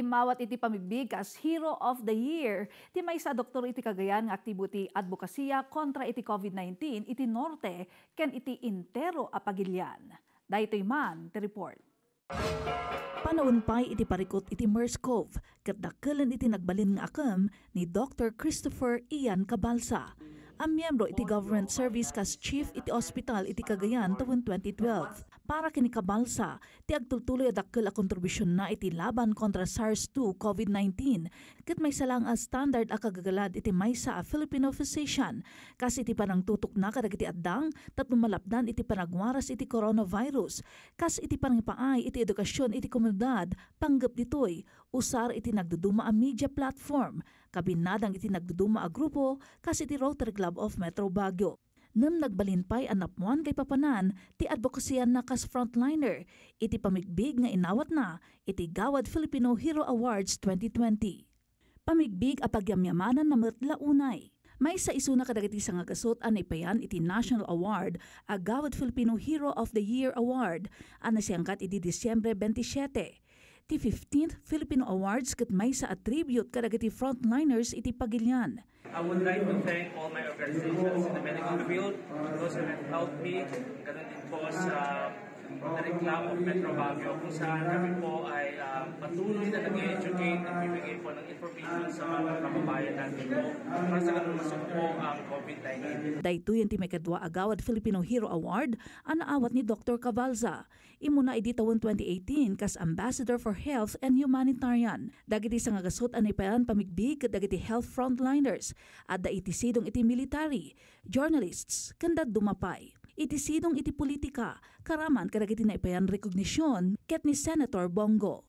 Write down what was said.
Imawat iti pamibig as Hero of the Year. Ti may sa doktor iti kagayan nga aktibo ti advokasya kontra iti COVID-19 iti norte ken iti intero apagilyan. Daytoy man ti report. Panaunpay iti parikot iti MERS Cove, kat iti nagbalin nga akam ni Dr. Christopher Ian Cabalsa ang miyembro iti government service kas chief iti hospital iti Cagayan tawen 2012. Para kini kabalsa, ti agtultuloy adakkel a kontribusyon na iti laban kontra SARS-2 COVID-19 ket may salang a standard a kagagalad iti maysa a Filipino physician kas iti panang tutok na kadagiti addang tapno malapdan iti panagwaras iti coronavirus kas iti pangipaay iti edukasyon iti komunidad panggap ditoy usar iti nagduduma a media platform Kabinadang iti nagduduma a grupo kas iti Rotary Club of Metro Baguio. Nam nagbalinpay ang napuan kay Papanan, ti advokasyan na kas frontliner, iti pamigbig nga inawat na, iti Gawad Filipino Hero Awards 2020. Pamigbig a pagyamyamanan na mertla unay. May sa iso na kadagiti sa nga kasot ipayan iti National Award, a Gawad Filipino Hero of the Year Award, ang nasiyangkat iti Disyembre 27. Ti 15th Philippine Awards kat may sa attribute kadagiti frontliners iti pagilian. I would like to thank all my organizations in the medical field, those who have helped me, ganun din po sa reklamo ng Metro Baguio kung saan kami po ay uh, patuloy na nag-educate at bibigay po ng information sa mga kababayan natin po para sa katumasan po ang COVID-19. Daytoy ang Timekadwa Agawad Filipino Hero Award ang naawat ni Dr. Cavalza. Imuna iditawan 2018 kas Ambassador for Health and Humanitarian. Dagiti sa nga gasot ang ipayan pamigbig dagiti health frontliners at da sidong iti military, journalists, kanda dumapay iti sidong iti politika, karaman kadagiti na ipayan rekognisyon ket ni Senator Bongo.